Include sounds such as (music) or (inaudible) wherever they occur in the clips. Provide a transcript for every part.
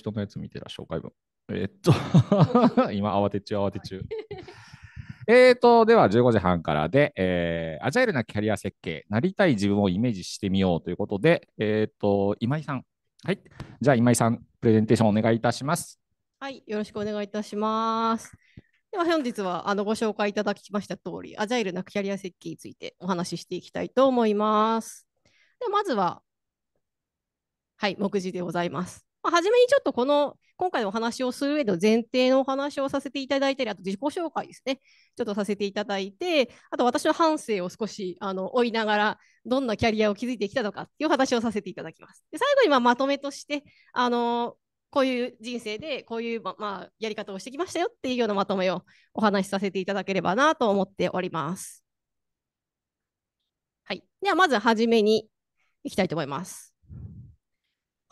人のやつ見てら紹介文。えー、っと (laughs) 今慌て中、慌て中。えーと、では15時半からで、えー、アジャイルなキャリア設計、なりたい自分をイメージしてみようということで、えっ、ー、と、今井さん。はい。じゃあ、今井さん、プレゼンテーションお願いいたします。はい。よろしくお願いいたします。では、本日はあのご紹介いただきました通り、アジャイルなキャリア設計についてお話ししていきたいと思います。でまずは、はい、目次でございます。まあ、初めにちょっとこの今回のお話をする上での前提のお話をさせていただいたり、あと自己紹介ですね、ちょっとさせていただいて、あと私の半生を少しあの追いながら、どんなキャリアを築いてきたのかっていう話をさせていただきます。で最後にまあまとめとしてあのこういう人生でこういう、ままあ、やり方をしてきましたよっていうようなまとめをお話しさせていただければなと思っております。はい、ではまず初めにいきたいと思います。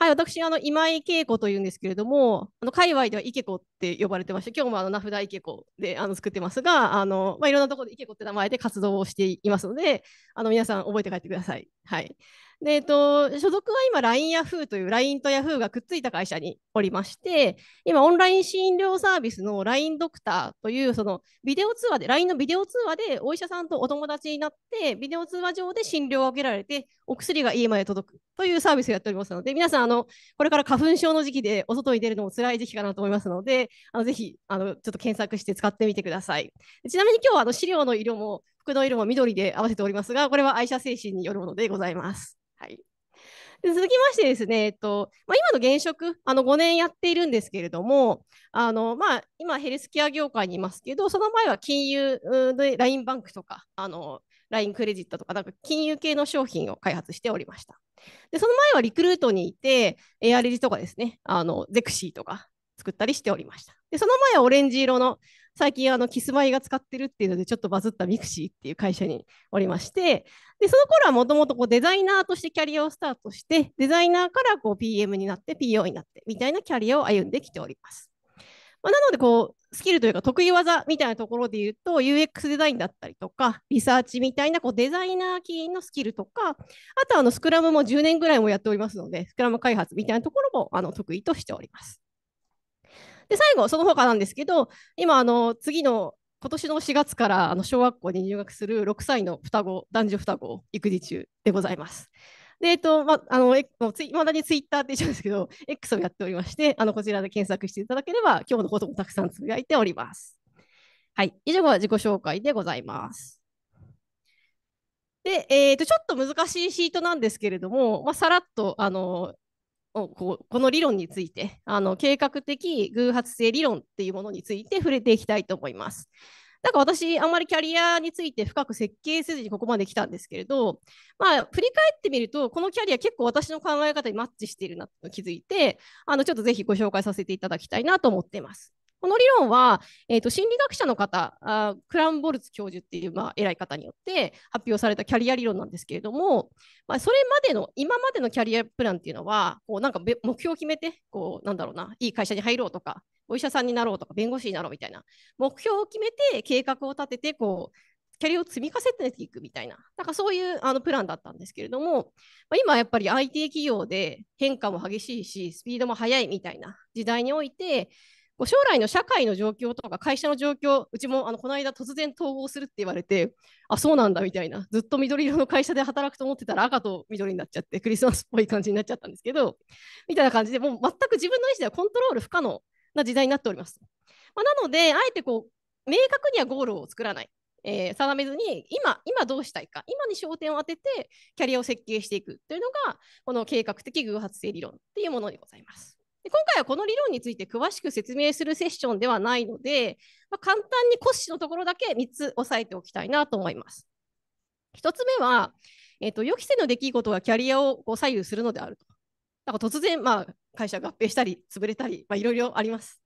はい、私、あの今井恵子というんですけれども、あの界隈では池子って呼ばれてまして、今日もあの名札池子であの作ってますが、あのまあ、いろんなところで池子って名前で活動をしていますので、あの皆さん覚えて帰ってください。はい、で、えっと、所属は今、LINE ヤフーという LINE とヤフーがくっついた会社におりまして、今、オンライン診療サービスの LINE ドクターという、そのビデオ通話で、LINE のビデオ通話でお医者さんとお友達になって、ビデオ通話上で診療を受けられて、お薬が家まで届くというサービスをやっておりますので、皆さん、あのこれから花粉症の時期でお外に出るのも辛い時期かなと思いますので、あのぜひあのちょっと検索して使ってみてください。ちなみに今日はあの資料の色も服の色も緑で合わせておりますが、これは愛車精神によるものでございます。はいで続きましてですね、えっとまあ、今の現職あの5年やっているんですけれどもあの、まあ、今ヘルスケア業界にいますけどその前は金融で LINE バンクとかあの LINE クレジットとかなんか金融系の商品を開発しておりました。でその前はリクルートにいてエアレジとかですねあのゼクシーとか作ったりしておりました。でその前はオレンジ色の最近あのキスマイが使ってるっていうのでちょっとバズったミクシーっていう会社におりましてでその頃はもともとデザイナーとしてキャリアをスタートしてデザイナーからこう PM になって PO になってみたいなキャリアを歩んできております。まあ、なのでこうスキルというか得意技みたいなところで言うと UX デザインだったりとかリサーチみたいなこうデザイナーキのスキルとかあとあのスクラムも10年ぐらいもやっておりますのでスクラム開発みたいなところもあの得意としております。で、最後、その他なんですけど、今、あの、次の、今年の4月からあの小学校に入学する6歳の双子、男女双子を育児中でございます。で、えっと、ま、あの、いまだにツイッターって一ですけど、X をやっておりまして、あの、こちらで検索していただければ、今日のこともたくさんつぶやいております。はい、以上が自己紹介でございます。で、えっ、ー、と、ちょっと難しいシートなんですけれども、まあ、さらっと、あの、をこうこの理論についてあの計画的偶発性理論っていうものについて触れていきたいと思います。なんか私あんまりキャリアについて深く設計せずにここまで来たんですけれど、まあ、振り返ってみるとこのキャリア結構私の考え方にマッチしているなと気づいてあのちょっとぜひご紹介させていただきたいなと思っています。この理論は、えーと、心理学者の方あクラウンボルツ教授っていう、まあ、偉い方によって発表されたキャリア理論なんですけれども、まあ、それまでの今までのキャリアプランっていうのはこうなんか目標を決めてこうなんだろうないい会社に入ろうとかお医者さんになろうとか弁護士になろうみたいな目標を決めて計画を立ててこうキャリアを積み重ねていくみたいな、なんかそういうあのプランだったんですけれども、まあ、今やっぱり IT 企業で変化も激しいし、スピードも速いみたいな時代において、こう将来の社会の状況とか会社の状況うちもあのこの間突然統合するって言われてあそうなんだみたいなずっと緑色の会社で働くと思ってたら赤と緑になっちゃってクリスマスっぽい感じになっちゃったんですけどみたいな感じでもう全く自分の意思ではコントロール不可能な時代になっております。まあ、なのであえてこう明確にはゴールを作らないえー、定めずに今今どうしたいか今に焦点を当ててキャリアを設計していくというのがこの計画的偶発性理論っていうものでございます。で今回はこの理論について詳しく説明するセッションではないので、まあ、簡単に骨子のところだけ3つ押さえておきたいなと思います。1つ目は、えーと、予期せぬ出来事がキャリアをこう左右するのであると。だから突然、まあ、会社合併したり潰れたり、まいろいろあります。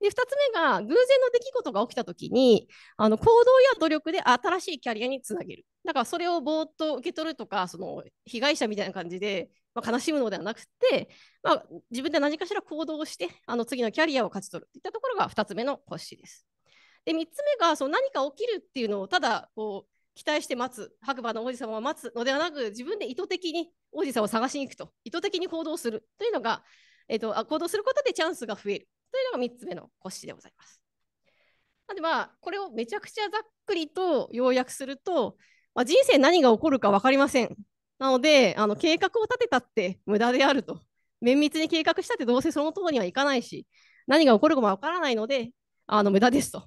で2つ目が偶然の出来事が起きた時にあの行動や努力で新しいキャリアにつなげるだからそれをぼーっと受け取るとかその被害者みたいな感じでまあ、悲しむのではなくて、まあ、自分で何かしら行動してあの次のキャリアを勝ち取るといったところが2つ目の骨子です。で3つ目がその何か起きるっていうのをただこう期待して待つ白馬の王子様を待つのではなく自分で意図的に王子様を探しに行くと意図的に行動するというのが、えーと、あ行動することでチャンスが増えるというのが3つ目の骨子でございます。なんでまあこれをめちゃくちゃざっくりと要約すると、まあ、人生何が起こるか分かりません。なのであの計画を立てたって無駄であると綿密に計画したってどうせその通りにはいかないし何が起こるかもわからないのであの無駄ですと。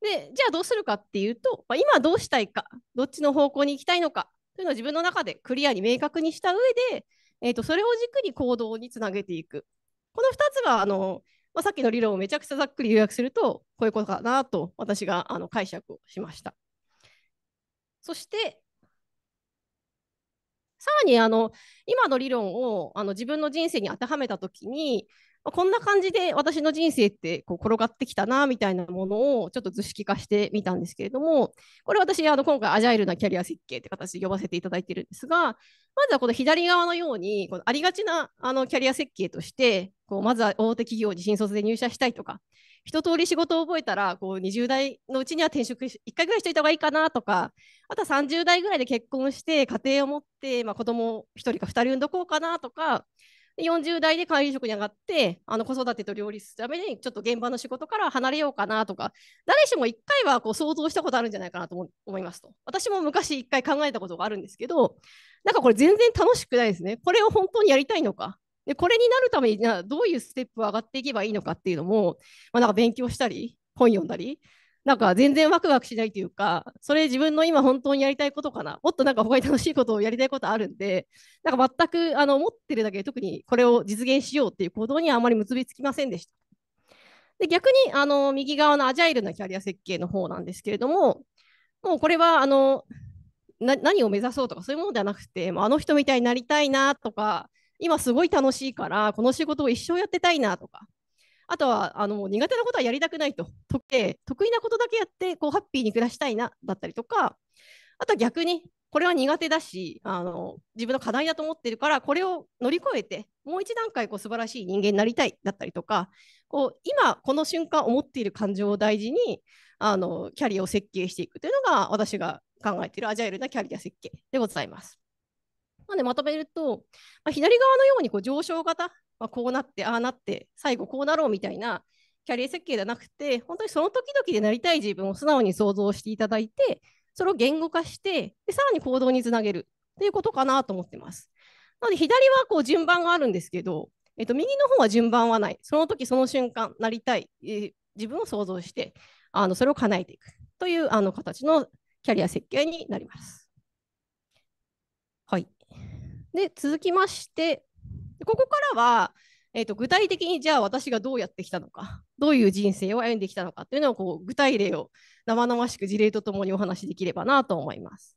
でじゃあどうするかっていうと、まあ、今どうしたいかどっちの方向に行きたいのかというのを自分の中でクリアに明確にした上で、えー、とそれを軸に行動につなげていくこの2つはあの、まあ、さっきの理論をめちゃくちゃざっくり予約するとこういうことかなと私があの解釈をしましたそしてさらにあの今の理論をあの自分の人生に当てはめた時にこんな感じで私の人生ってこう転がってきたなみたいなものをちょっと図式化してみたんですけれどもこれ私あの今回アジャイルなキャリア設計って形で呼ばせていただいてるんですがまずはこの左側のようにこのありがちなあのキャリア設計としてまずは大手企業に新卒で入社したいとか一通り仕事を覚えたらこう20代のうちには転職1回ぐらいしておいた方がいいかなとかあとは30代ぐらいで結婚して家庭を持って、まあ、子供1人か2人産んどこうかなとか40代で管理職に上がってあの子育てと両立するためにちょっと現場の仕事から離れようかなとか誰しも1回はこう想像したことあるんじゃないかなと思いますと私も昔1回考えたことがあるんですけどなんかこれ全然楽しくないですねこれを本当にやりたいのかでこれになるためにどういうステップを上がっていけばいいのかっていうのも、まあ、なんか勉強したり本読んだりなんか全然ワクワクしないというか、それ自分の今本当にやりたいことかな、もっとなんか他に楽しいことをやりたいことあるんで、なんか全くあの持ってるだけで特にこれを実現しようっていう行動にはあまり結びつきませんでした。で逆にあの右側のアジャイルなキャリア設計の方なんですけれども、もうこれはあの何を目指そうとかそういうものではなくて、あの人みたいになりたいなとか、今すごい楽しいから、この仕事を一生やってたいなとか、あとはあの苦手なことはやりたくないと得意なことだけやってこうハッピーに暮らしたいなだったりとかあとは逆にこれは苦手だしあの自分の課題だと思ってるからこれを乗り越えてもう一段階こう素晴らしい人間になりたいだったりとかこう今この瞬間思っている感情を大事にあのキャリアを設計していくというのが私が考えているアジャイルなキャリア設計でございます。なのでまとめると、まあ、左側のようにこう上昇型まあ、こうなってああなって最後こうなろうみたいなキャリア設計じゃなくて本当にその時々でなりたい自分を素直に想像していただいてそれを言語化してでさらに行動につなげるっていうことかなと思ってます。なので左はこう順番があるんですけど、えっと、右の方は順番はないその時その瞬間なりたい、えー、自分を想像してあのそれを叶えていくというあの形のキャリア設計になります。はい、で続きまして、ここからは、えーと、具体的にじゃあ私がどうやってきたのかどういう人生を歩んできたのかというのをこう具体例を生々しく事例とともにお話しできればなと思います。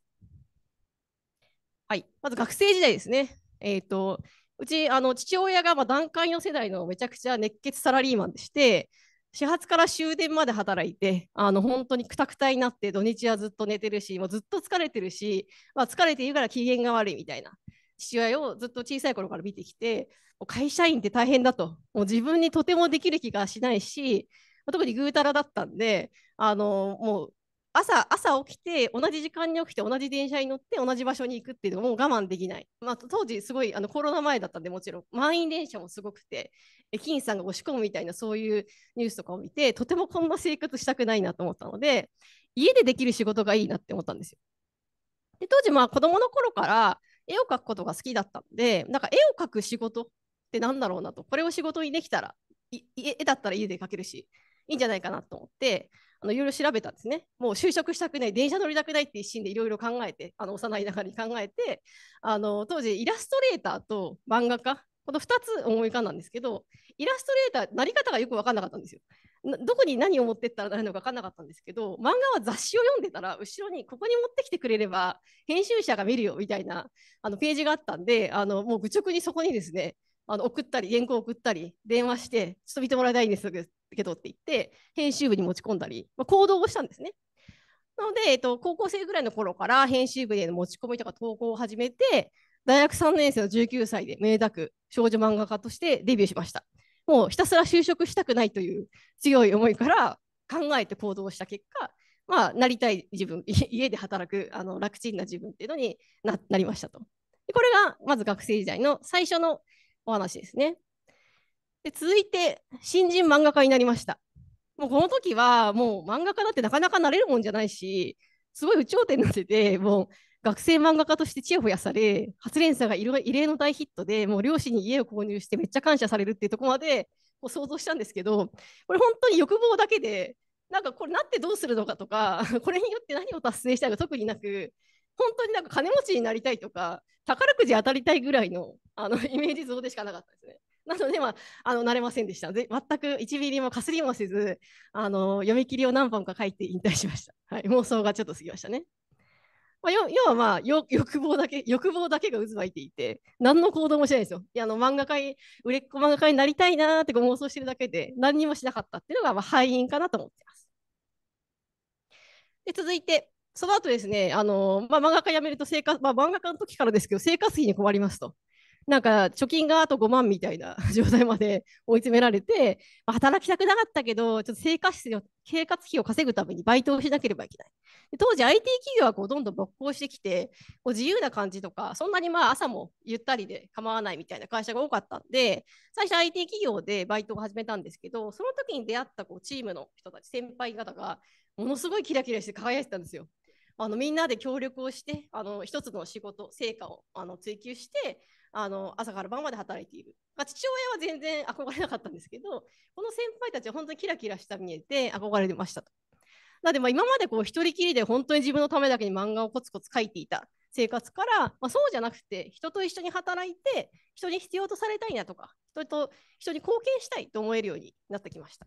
はい、まず学生時代ですね。えーと、うちあの父親がまあ団塊の世代のめちゃくちゃ熱血サラリーマンでして始発から終電まで働いてあの本当にくたくたになって土日はずっと寝てるしもうずっと疲れてるし、まあ、疲れているから機嫌が悪いみたいな父親をずっと小さい頃から見てきて会社員って大変だともう自分にとてもできる気がしないし特にぐうたらだったんであのもう朝朝起きて同じ時間に起きて同じ電車に乗って同じ場所に行くっていうのも我慢できない、まあ、当時すごいあのコロナ前だったんでもちろん満員電車もすごくて駅員さんが押し込むみたいなそういうニュースとかを見てとてもこんな生活したくないなと思ったので家でできる仕事がいいなって思ったんですよ。で当時まあ子供の頃から絵を描くことが好きだったんでなんか絵を描く仕事って何だろうなとこれを仕事にできたら絵だったら家で描けるしいいんじゃないかなと思ってあのいろいろ調べたんですねもう就職したくない電車乗りたくないって一心でいろいろ考えてあの幼いながらに考えてあの当時イラストレーターと漫画家この2つ思い浮かんだんですけどイラストレーターなり方がよく分かんなかったんですよ。どこに何を持ってったらなるのか分かんなかったんですけど漫画は雑誌を読んでたら後ろにここに持ってきてくれれば編集者が見るよみたいなあのページがあったんであのもう愚直にそこにですねあの送ったり原稿を送ったり電話してちょっと見てもらいたいんですけどって言って編集部に持ち込んだり、まあ、行動をしたんですね。なので、えっと、高校生ぐらいの頃から編集部への持ち込みとか投稿を始めて大学3年生の19歳でめでたく少女漫画家としてデビューしました。もうひたすら就職したくないという強い思いから考えて行動した結果、まあ、なりたい自分、家で働くあの楽ちんな自分っていうのになりましたと。でこれがまず学生時代の最初のお話ですね。で続いて新人漫画家になりました。もうこの時はもう漫画家だってなかなかなれるもんじゃないしすごい有頂天になっててもう学生漫画家としてちやほやされ発連鎖が異例の大ヒットでもう両親に家を購入してめっちゃ感謝されるっていうとこまでこう想像したんですけどこれ本当に欲望だけでなんかこれなってどうするのかとかこれによって何を達成したいか特になく本当になんか金持ちになりたいとか宝くじ当たりたいぐらいのあのイメージ像でしかなかったですね。なので、まあ、あの慣れませんでしたで全く1ミリもかすりもせずあの読み切りを何本か書いて引退しました、はい、妄想がちょっと過ぎましたね。まあ、要はまあ (laughs) 欲望だけ欲望だけが渦巻いていて何の行動もしないんですよ。いやあの漫画家売れっ子漫画家になりたいなって妄想してるだけで何にもしなかったっていうのがまあ敗因かなと思ってます。で続いてその後ですねあの、まあ、漫画家辞めると生活、まあ、漫画家の時からですけど生活費に困りますと。なんか貯金があと5万みたいな (laughs) 状態まで (laughs) 追い詰められて、働きたくなかったけど、ちょっと生活費を生活費を稼ぐためにバイトをしなければいけない。で当時 IT 企業はこうどんどん没興してきて、こう自由な感じとか、そんなにまあ朝もゆったりで構わないみたいな会社が多かったんで、最初 IT 企業でバイトを始めたんですけど、その時に出会ったこうチームの人たち、先輩方がものすごいキラキラして輝いてたんですよ。あのみんなで協力をしてあの一つの仕事成果をあの追求してあの朝から晩まで働いている、まあ、父親は全然憧れなかったんですけどこの先輩たちは本当にキラキラした見えて憧れてましたと。なのでまあ今までこう一人きりで本当に自分のためだけに漫画をコツコツ描いていた生活から、まあ、そうじゃなくて人と一緒に働いて人に必要とされたいなとか人と人に貢献したいと思えるようになってきました。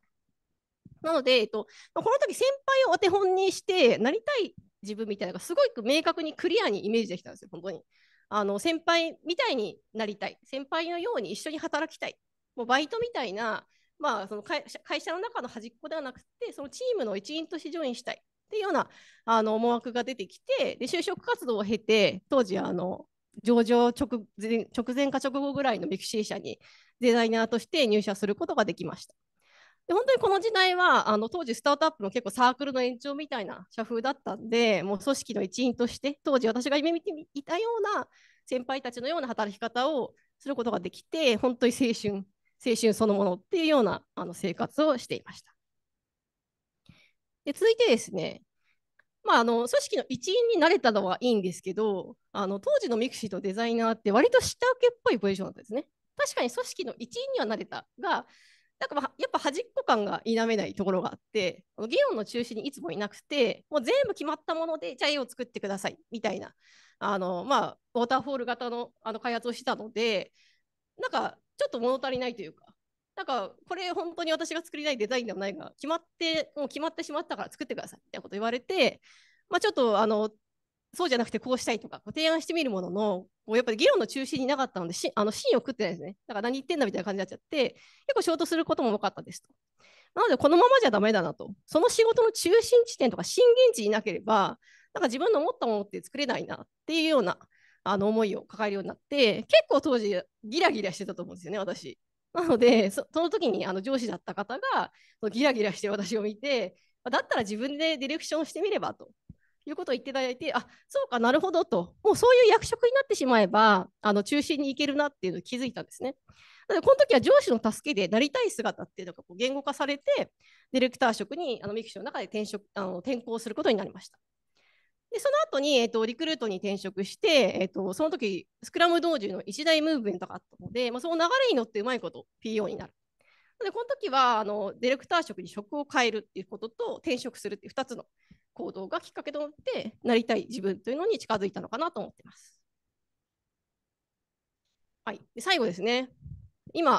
なので、えっと、この時先輩をお手本にしてなりたい自分みたいなのがすごく明確にクリアにイメージできたんですよ本当にあの先輩みたいになりたい先輩のように一緒に働きたいもうバイトみたいな、まあ、その会社の中の端っこではなくてそのチームの一員としてジョインしたいっていうようなあの思惑が出てきてで就職活動を経て当時あの上場直前直前か直後ぐらいのミクシー社にデザイナーとして入社することができました。で本当にこの時代はあの当時スタートアップの結構サークルの延長みたいな社風だったんでもう組織の一員として当時私が夢見ていたような先輩たちのような働き方をすることができて本当に青春青春そのものっていうようなあの生活をしていました。で続いてですね、まあ、あの組織の一員になれたのはいいんですけどあの当時のミクシーとデザイナーって割と下請けっぽいポジションだったんですね。確かに組織の一員にはなれたがなんかやっぱ端っこ感が否めないところがあって、議論の中心にいつもいなくて、もう全部決まったもので、じゃあ絵を作ってくださいみたいな、あのまあ、ウォーターフォール型のあの開発をしたので、なんかちょっと物足りないというか、なんかこれ本当に私が作りたいデザインではないが、決まって、もう決まってしまったから作ってくださいみたいなこと言われて、まあ、ちょっとあのそうじゃなくてこうしたいとか提案してみるもののうやっぱり議論の中心になかったのでしあの芯を食ってないですねだから何言ってんだみたいな感じになっちゃって結構衝突することも多かったですとなのでこのままじゃダメだなとその仕事の中心地点とか震源地いなければなんか自分の思ったものって作れないなっていうようなあの思いを抱えるようになって結構当時ギラギラしてたと思うんですよね私なのでその時にあの上司だった方がギラギラして私を見てだったら自分でディレクションしてみればということを言っていただいて、あそうかなるほどと、もうそういう役職になってしまえば、あの中心に行けるなっていうのを気づいたんですね。ので、この時は上司の助けでなりたい姿っていうのがこう言語化されて、ディレクター職にあのミクションの中で転職あの転校することになりました。でその後に、えーと、リクルートに転職して、えーと、その時スクラム同時の一大ムーブメントがあったので、まあ、その流れに乗ってうまいこと PO になる。でこの時はあのディレクター職に職を変えるっていうことと転職するっていう2つのきっかけとなってなりたい自分というのに近づいたのかなと思ってます。はい、で最後ですね今、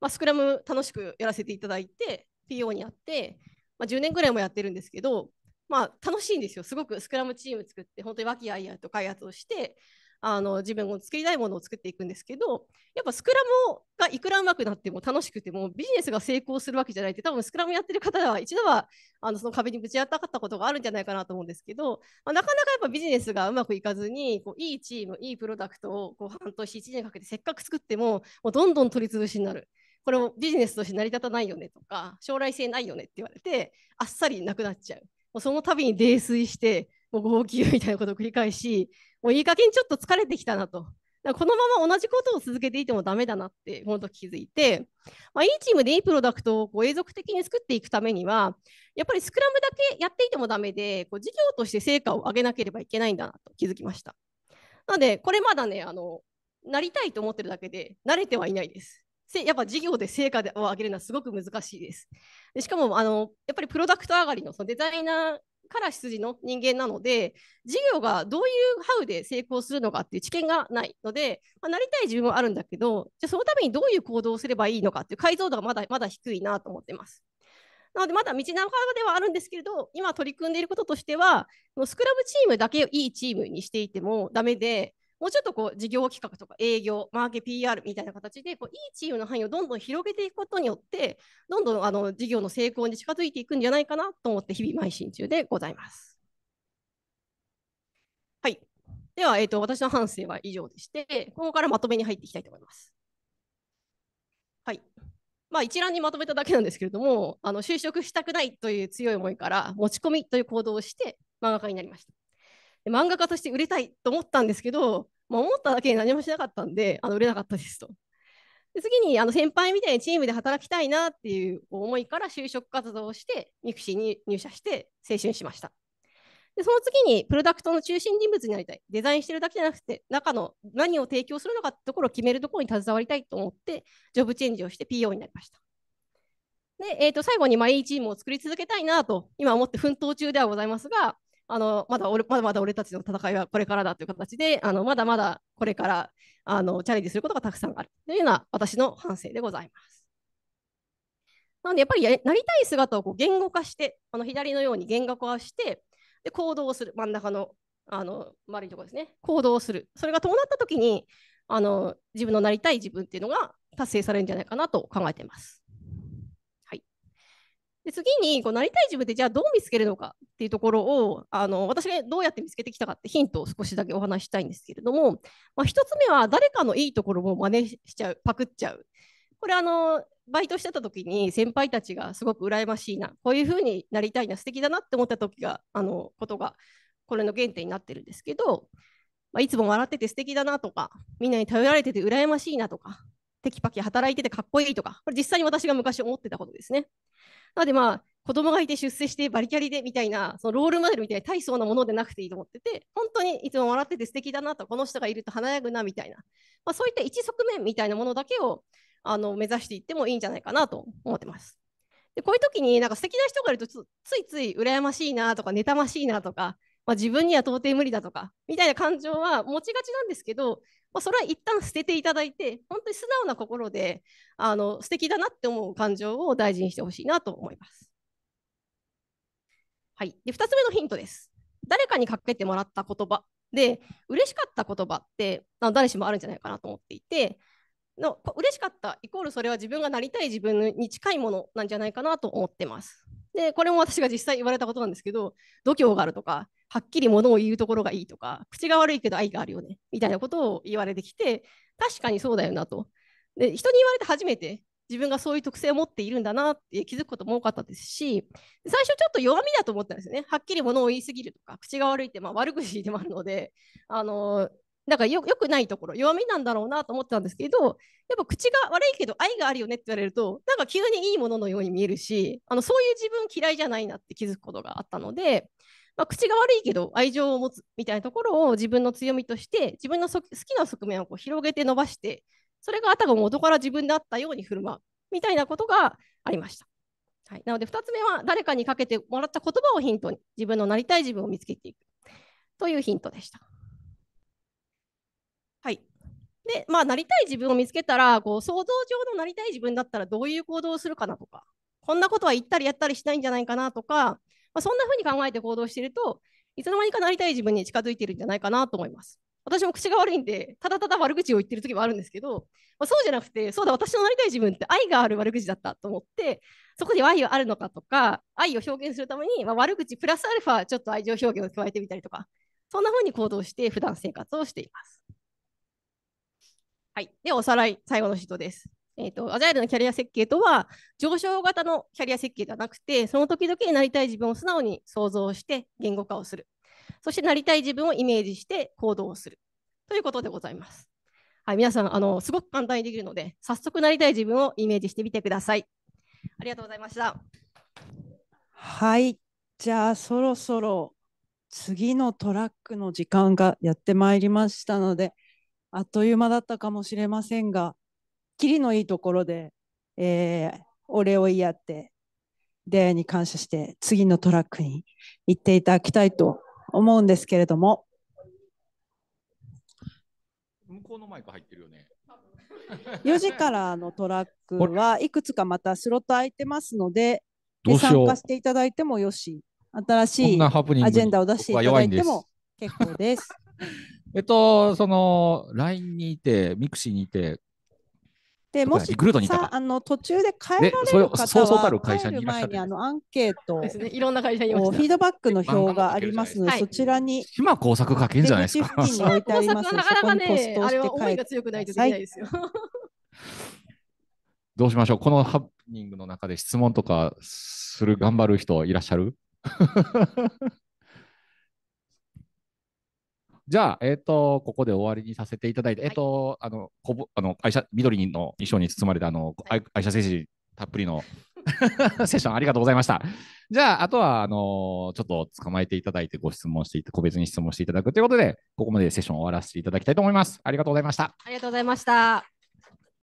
まあ、スクラム楽しくやらせていただいて PO にあって、まあ、10年ぐらいもやってるんですけど、まあ、楽しいんですよすごくスクラムチーム作って本当に和気あいあいと開発をしてあの自分を作りたいものを作っていくんですけどやっぱスクラムがいくらうまくなっても楽しくてもビジネスが成功するわけじゃないって多分スクラムやってる方は一度はあのその壁にぶち当たったことがあるんじゃないかなと思うんですけど、まあ、なかなかやっぱビジネスがうまくいかずにこういいチームいいプロダクトをこう半年1年かけてせっかく作ってももうどんどん取り潰しになる。これもビジネスとして成り立たないよねとか将来性ないよねって言われてあっさりなくなっちゃうもうその度に泥酔してもうごみたいなことを繰り返しもういい加減ちょっと疲れてきたなと。このまま同じことを続けていてもダメだなってこの時気づいて、まあ、いいチームでいいプロダクトをこう永続的に作っていくためにはやっぱりスクラムだけやっていてもダメでこう事業として成果を上げなければいけないんだなと気づきましたなのでこれまだねあのなりたいと思ってるだけで慣れてはいないですやっぱ事業で成果を上げるのはすごく難しいです。でしかもあのやっぱりプロダクト上がりのそのデザイナーから羊の人間なので事業がどういうハウで成功するのかっていう知見がないので、まあ、なりたい自分はあるんだけどじゃあそのためにどういう行動をすればいいのかっていう解像度がまだまだ低いなと思ってます。なのでまだ道半ばではあるんですけれど今取り組んでいることとしてはスクラムチームだけをいいチームにしていてもダメでもうちょっとこう事業企画とか営業、マーケ PR みたいな形でこういいチームの範囲をどんどん広げていくことによって、どんどんあの事業の成功に近づいていくんじゃないかなと思って日々邁進中でございます。はい。では、えーと、と私の反省は以上でして、ここからまとめに入っていきたいと思います。はい。まあ、一覧にまとめただけなんですけれども、あの就職したくないという強い思いから、持ち込みという行動をして、漫画家になりました。漫画家として売れたいと思ったんですけど、まあ、思っただけで何もしなかったんで、あの売れなかったですと。で次にあの先輩みたいにチームで働きたいなっていう思いから就職活動をして、ミクシーに入社して青春しました。でその次にプロダクトの中心人物になりたい。デザインしてるだけじゃなくて、中の何を提供するのかってところを決めるところに携わりたいと思って、ジョブチェンジをして PO になりました。で、えー、と最後にまいいチームを作り続けたいなと、今思って奮闘中ではございますが、あのまだ俺まだまだ俺たちの戦いはこれからだという形であのまだまだこれからあのチャレンジすることがたくさんあるというような私の反省でございます。なのでやっぱりなりたい姿をこう言語化してあの左のように言語化してで行動する真ん中のあの丸いところですね行動するそれが伴った時にあの自分のなりたい自分っていうのが達成されるんじゃないかなと考えています。で次にこうなりたい自分でじゃあどう見つけるのかっていうところをあの私がどうやって見つけてきたかってヒントを少しだけお話したいんですけれども、まあ、1つ目は誰かのいいところを真似しちゃうパクっちゃうこれあのバイトしてた時に先輩たちがすごく羨ましいなこういう風になりたいな素敵だなって思った時があのことがこれの原点になってるんですけど、まあ、いつも笑ってて素敵だなとかみんなに頼られてて羨ましいなとかテキパキ働いててかっこいいとか、これ実際に私が昔思ってたことですね。なのでまあ、子供がいて出世してバリキャリでみたいな、そのロールモデルみたいな大層なものでなくていいと思ってて、本当にいつも笑ってて素敵だなと、この人がいると華やぐなみたいな、まあ、そういった一側面みたいなものだけをあの目指していってもいいんじゃないかなと思ってます。でこういう時になんか素敵な人がいるとついつい羨ましいなとか妬ましいなとか、まあ、自分には到底無理だとかみたいな感情は持ちがちなんですけどまあ、それは一旦捨てていただいて本当に素直な心であの素敵だなって思う感情を大事にしてほしいなと思います。はい、で2つ目のヒントです。誰かにかけてもらった言葉で嬉しかった言葉って誰しもあるんじゃないかなと思っていての嬉しかったイコールそれは自分がなりたい自分に近いものなんじゃないかなと思ってます。でこれも私が実際言われたことなんですけど度胸があるとかはっきり物を言うところがいいとか口が悪いけど愛があるよねみたいなことを言われてきて確かにそうだよなとで人に言われて初めて自分がそういう特性を持っているんだなって気づくことも多かったですし最初ちょっと弱みだと思ったんですよねはっきり物を言いすぎるとか口が悪いってまあ悪口でもあるのであのなんからよくないところ弱みなんだろうなと思ってたんですけどやっぱ口が悪いけど愛があるよねって言われるとなんか急にいいもののように見えるしあのそういう自分嫌いじゃないなって気づくことがあったのでまあ、口が悪いけど愛情を持つみたいなところを自分の強みとして自分の好きな側面をこう広げて伸ばしてそれがあたかも元から自分であったように振る舞うみたいなことがありました。はい、なので2つ目は誰かにかけてもらった言葉をヒントに自分のなりたい自分を見つけていくというヒントでした。はい、で、まあ、なりたい自分を見つけたらこう想像上のなりたい自分だったらどういう行動をするかなとかこんなことは言ったりやったりしないんじゃないかなとかまあ、そんなふうに考えて行動していると、いつの間にかなりたい自分に近づいているんじゃないかなと思います。私も口が悪いんで、ただただ悪口を言ってる時もあるんですけど、まあ、そうじゃなくて、そうだ、私のなりたい自分って愛がある悪口だったと思って、そこで愛があるのかとか、愛を表現するために、まあ、悪口プラスアルファ、ちょっと愛情表現を加えてみたりとか、そんなふうに行動して、普段生活をしています。はい。で、おさらい、最後のシートです。えーと、アジャイルのキャリア設計とは上昇型のキャリア設計ではなくてその時々になりたい自分を素直に想像して言語化をするそしてなりたい自分をイメージして行動をするということでございます。はい、皆さんあのすごく簡単にできるので早速なりたい自分をイメージしてみてください。ありがとうございました。はいじゃあそろそろ次のトラックの時間がやってまいりましたのであっという間だったかもしれませんがきりのいいところで、えー、お礼を言い合って出会いに感謝して次のトラックに行っていただきたいと思うんですけれども向こうのマイク入ってるよね4時からのトラックはいくつかまたスロット空いてますので参加していただいてもよし新しいアジェンダを出していただいても結構です。(laughs) えっと、その LINE にいて、ミクシーにいて、でもしさあの途中で変えられる方はそうそうたる会社にいらあのアンケート、いろんな会社にフィードバックの表がありますので、そちらに今工作かけんじゃないですか。あ (laughs) 強くないとできないですよ。どうしましょう。このハプニングの中で質問とかする頑張る人いらっしゃる？じゃあ、えっ、ー、と、ここで終わりにさせていただいて、えっ、と、あの、こぼ、あの、愛車、緑の衣装に包まれた、あの、はい、愛車精神たっぷりの (laughs) セッションありがとうございました。じゃあ、あとは、あのちょっと捕まえていただいて、ご質問していて、個別に質問していただくということで、ここまでセッションを終わらせていただきたいと思います。ありがとうございました。ありがとうございました。